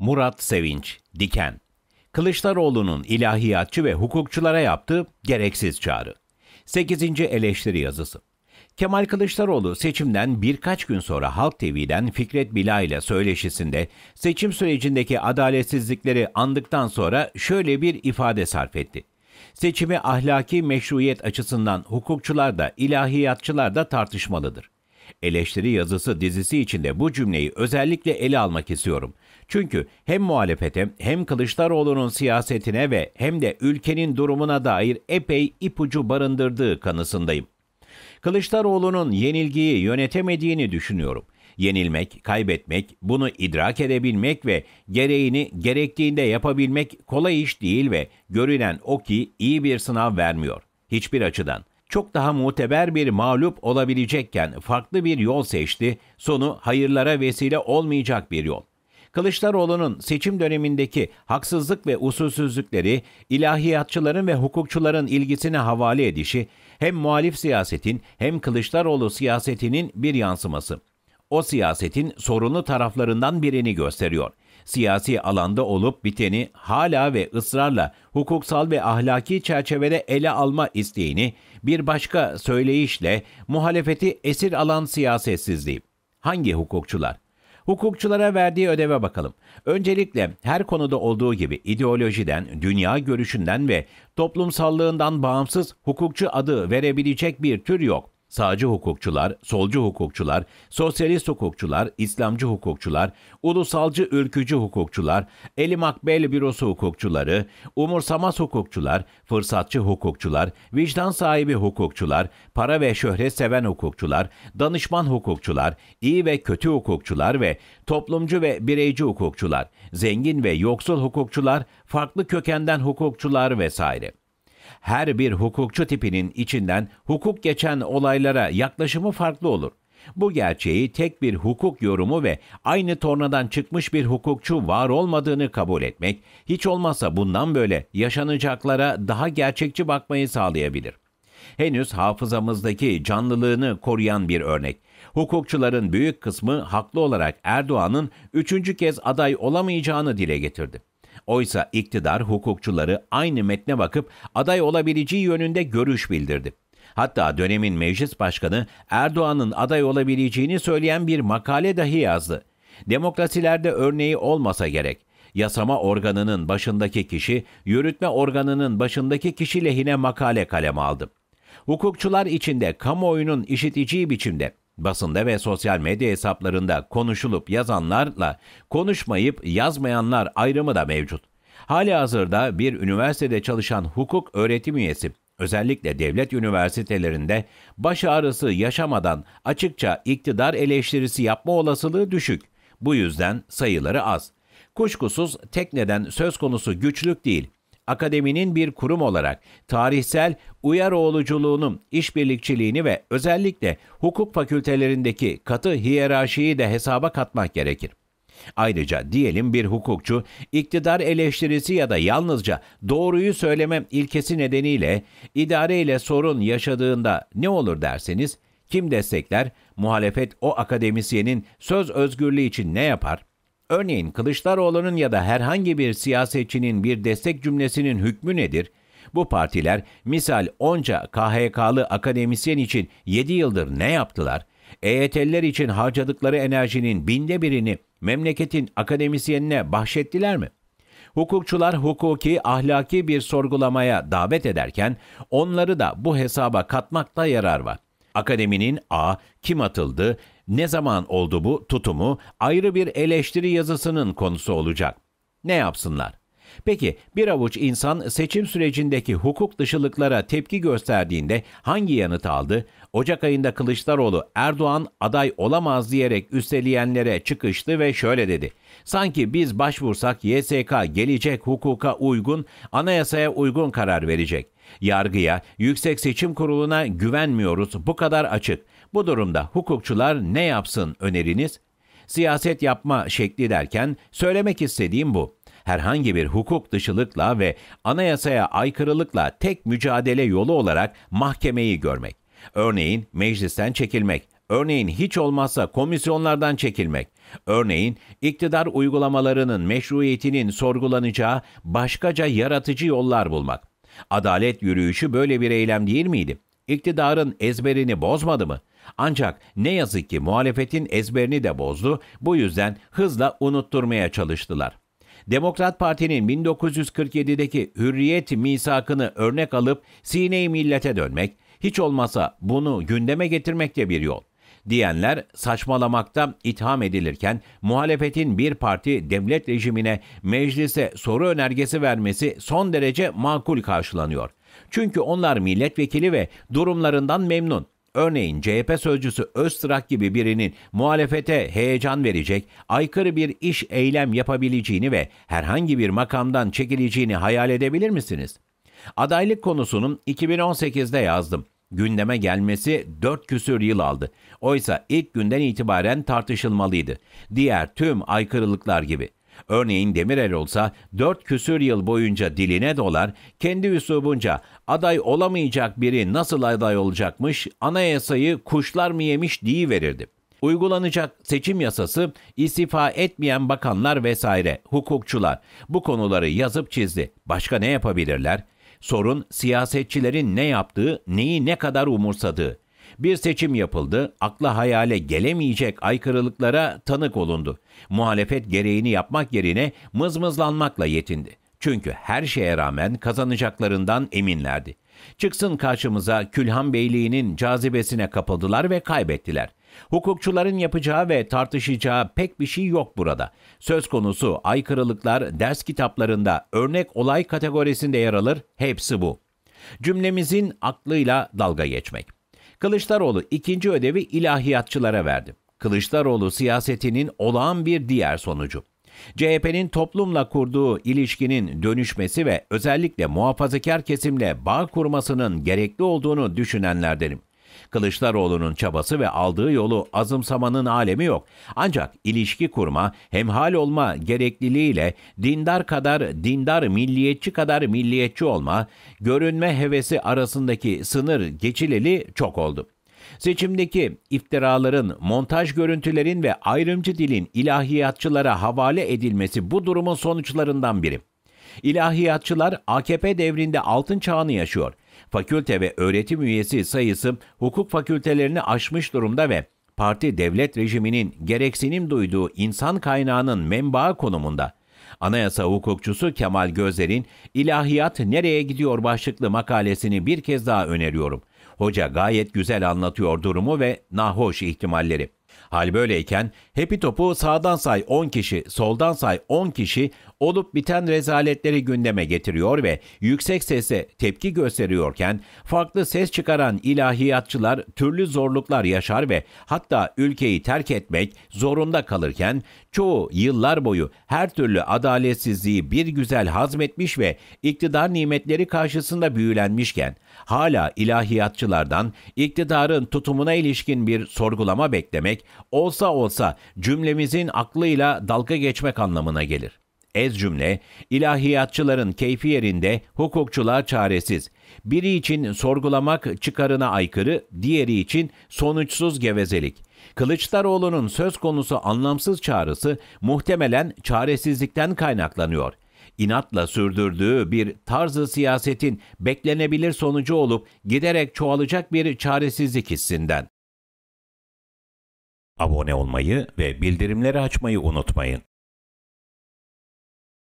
Murat Sevinç, Diken. Kılıçdaroğlu'nun ilahiyatçı ve hukukçulara yaptığı gereksiz çağrı. 8. eleştiri yazısı. Kemal Kılıçdaroğlu seçimden birkaç gün sonra Halk TV'den Fikret Bila ile söyleşisinde seçim sürecindeki adaletsizlikleri andıktan sonra şöyle bir ifade sarf etti. Seçimi ahlaki meşruiyet açısından hukukçular da ilahiyatçılar da tartışmalıdır. Eleştiri yazısı dizisi içinde bu cümleyi özellikle ele almak istiyorum. Çünkü hem muhalefete hem Kılıçdaroğlu'nun siyasetine ve hem de ülkenin durumuna dair epey ipucu barındırdığı kanısındayım. Kılıçdaroğlu'nun yenilgiyi yönetemediğini düşünüyorum. Yenilmek, kaybetmek, bunu idrak edebilmek ve gereğini gerektiğinde yapabilmek kolay iş değil ve görünen o ki iyi bir sınav vermiyor. Hiçbir açıdan çok daha muteber bir mağlup olabilecekken farklı bir yol seçti, sonu hayırlara vesile olmayacak bir yol. Kılıçdaroğlu'nun seçim dönemindeki haksızlık ve usulsüzlükleri, ilahiyatçıların ve hukukçuların ilgisine havale edişi hem muhalif siyasetin hem Kılıçdaroğlu siyasetinin bir yansıması. O siyasetin sorunlu taraflarından birini gösteriyor. Siyasi alanda olup biteni hala ve ısrarla hukuksal ve ahlaki çerçevede ele alma isteğini bir başka söyleyişle muhalefeti esir alan siyasetsizliği. Hangi hukukçular? Hukukçulara verdiği ödeve bakalım. Öncelikle her konuda olduğu gibi ideolojiden, dünya görüşünden ve toplumsallığından bağımsız hukukçu adı verebilecek bir tür yok sağcı hukukçular, solcu hukukçular, sosyalist hukukçular, İslamcı hukukçular, ulusalcı ülkücü hukukçular, Eli Makbel Bürosu hukukçuları, umursamaz hukukçular, fırsatçı hukukçular, vicdan sahibi hukukçular, para ve şöhret seven hukukçular, danışman hukukçular, iyi ve kötü hukukçular ve toplumcu ve bireyci hukukçular, zengin ve yoksul hukukçular, farklı kökenden hukukçular vesaire. Her bir hukukçu tipinin içinden hukuk geçen olaylara yaklaşımı farklı olur. Bu gerçeği tek bir hukuk yorumu ve aynı tornadan çıkmış bir hukukçu var olmadığını kabul etmek, hiç olmazsa bundan böyle yaşanacaklara daha gerçekçi bakmayı sağlayabilir. Henüz hafızamızdaki canlılığını koruyan bir örnek. Hukukçuların büyük kısmı haklı olarak Erdoğan'ın üçüncü kez aday olamayacağını dile getirdi. Oysa iktidar hukukçuları aynı metne bakıp aday olabileceği yönünde görüş bildirdi. Hatta dönemin meclis başkanı Erdoğan'ın aday olabileceğini söyleyen bir makale dahi yazdı. Demokrasilerde örneği olmasa gerek yasama organının başındaki kişi, yürütme organının başındaki kişi lehine makale kaleme aldı. Hukukçular içinde kamuoyunun işiteceği biçimde Basında ve sosyal medya hesaplarında konuşulup yazanlarla konuşmayıp yazmayanlar ayrımı da mevcut. Hali hazırda bir üniversitede çalışan hukuk öğretim üyesi özellikle devlet üniversitelerinde baş ağrısı yaşamadan açıkça iktidar eleştirisi yapma olasılığı düşük. Bu yüzden sayıları az. Kuşkusuz tekneden söz konusu güçlük değil, akademinin bir kurum olarak tarihsel uyaroğluculuğunu, işbirlikçiliğini ve özellikle hukuk fakültelerindeki katı hiyerarşiyi de hesaba katmak gerekir. Ayrıca diyelim bir hukukçu iktidar eleştirisi ya da yalnızca doğruyu söyleme ilkesi nedeniyle idareyle sorun yaşadığında ne olur derseniz kim destekler, muhalefet o akademisyenin söz özgürlüğü için ne yapar? Örneğin Kılıçdaroğlu'nun ya da herhangi bir siyasetçinin bir destek cümlesinin hükmü nedir? Bu partiler misal onca KHK'lı akademisyen için 7 yıldır ne yaptılar? EYT'liler için harcadıkları enerjinin binde birini memleketin akademisyenine bahşettiler mi? Hukukçular hukuki, ahlaki bir sorgulamaya davet ederken onları da bu hesaba katmakta yarar var. Akademinin A, kim atıldı, ne zaman oldu bu tutumu ayrı bir eleştiri yazısının konusu olacak. Ne yapsınlar? Peki bir avuç insan seçim sürecindeki hukuk dışılıklara tepki gösterdiğinde hangi yanıt aldı? Ocak ayında Kılıçdaroğlu Erdoğan aday olamaz diyerek üsteleyenlere çıkıştı ve şöyle dedi. Sanki biz başvursak YSK gelecek hukuka uygun, anayasaya uygun karar verecek. Yargıya, Yüksek Seçim Kurulu'na güvenmiyoruz. Bu kadar açık. Bu durumda hukukçular ne yapsın öneriniz? Siyaset yapma şekli derken söylemek istediğim bu. Herhangi bir hukuk dışılıkla ve anayasaya aykırılıkla tek mücadele yolu olarak mahkemeyi görmek. Örneğin meclisten çekilmek, örneğin hiç olmazsa komisyonlardan çekilmek, örneğin iktidar uygulamalarının meşruiyetinin sorgulanacağı başkaca yaratıcı yollar bulmak. Adalet yürüyüşü böyle bir eylem değil miydi? İktidarın ezberini bozmadı mı? Ancak ne yazık ki muhalefetin ezberini de bozdu. Bu yüzden hızla unutturmaya çalıştılar. Demokrat Parti'nin 1947'deki hürriyet misakını örnek alıp sineyi millete dönmek, hiç olmasa bunu gündeme getirmek de bir yol diyenler saçmalamakta itham edilirken muhalefetin bir parti devlet rejimine meclise soru önergesi vermesi son derece makul karşılanıyor. Çünkü onlar milletvekili ve durumlarından memnun. Örneğin CHP sözcüsü Öztrak gibi birinin muhalefete heyecan verecek, aykırı bir iş eylem yapabileceğini ve herhangi bir makamdan çekileceğini hayal edebilir misiniz? Adaylık konusunun 2018'de yazdım gündeme gelmesi 4 küsür yıl aldı. Oysa ilk günden itibaren tartışılmalıydı. Diğer tüm aykırılıklar gibi. Örneğin Demirel olsa 4 küsür yıl boyunca diline dolar, kendi üslubunca aday olamayacak biri nasıl aday olacakmış, anayasayı kuşlar mı yemiş diye verirdi. Uygulanacak seçim yasası, istifa etmeyen bakanlar vesaire, hukukçular bu konuları yazıp çizdi. Başka ne yapabilirler? Sorun siyasetçilerin ne yaptığı, neyi ne kadar umursadığı. Bir seçim yapıldı, akla hayale gelemeyecek aykırılıklara tanık olundu. Muhalefet gereğini yapmak yerine mızmızlanmakla yetindi. Çünkü her şeye rağmen kazanacaklarından eminlerdi. Çıksın karşımıza Külhan Beyliği'nin cazibesine kapıldılar ve kaybettiler. Hukukçuların yapacağı ve tartışacağı pek bir şey yok burada. Söz konusu aykırılıklar ders kitaplarında örnek olay kategorisinde yer alır, hepsi bu. Cümlemizin aklıyla dalga geçmek. Kılıçdaroğlu ikinci ödevi ilahiyatçılara verdi. Kılıçdaroğlu siyasetinin olağan bir diğer sonucu. CHP'nin toplumla kurduğu ilişkinin dönüşmesi ve özellikle muhafazakar kesimle bağ kurmasının gerekli olduğunu düşünenlerdenim. Kılıçdaroğlu'nun çabası ve aldığı yolu azımsamanın alemi yok. Ancak ilişki kurma, hemhal olma gerekliliğiyle dindar kadar dindar, milliyetçi kadar milliyetçi olma, görünme hevesi arasındaki sınır geçileli çok oldu. Seçimdeki iftiraların, montaj görüntülerin ve ayrımcı dilin ilahiyatçılara havale edilmesi bu durumun sonuçlarından biri. İlahiyatçılar AKP devrinde altın çağını yaşıyor fakülte ve öğretim üyesi sayısı hukuk fakültelerini aşmış durumda ve parti devlet rejiminin gereksinim duyduğu insan kaynağının menbaı konumunda. Anayasa hukukçusu Kemal Gözer'in İlahiyat Nereye Gidiyor başlıklı makalesini bir kez daha öneriyorum. Hoca gayet güzel anlatıyor durumu ve nahoş ihtimalleri. Hal böyleyken Happy Top'u sağdan say 10 kişi, soldan say 10 kişi olup biten rezaletleri gündeme getiriyor ve yüksek sese tepki gösteriyorken farklı ses çıkaran ilahiyatçılar türlü zorluklar yaşar ve hatta ülkeyi terk etmek zorunda kalırken çoğu yıllar boyu her türlü adaletsizliği bir güzel hazmetmiş ve iktidar nimetleri karşısında büyülenmişken Hala ilahiyatçılardan iktidarın tutumuna ilişkin bir sorgulama beklemek olsa olsa cümlemizin aklıyla dalga geçmek anlamına gelir. Ez cümle, ilahiyatçıların keyfi yerinde hukukçular çaresiz. Biri için sorgulamak çıkarına aykırı, diğeri için sonuçsuz gevezelik. Kılıçdaroğlu'nun söz konusu anlamsız çağrısı muhtemelen çaresizlikten kaynaklanıyor.'' inatla sürdürdüğü bir tarzı siyasetin beklenebilir sonucu olup giderek çoğalacak bir çaresizlik hissinden. Abone olmayı ve bildirimleri açmayı unutmayın.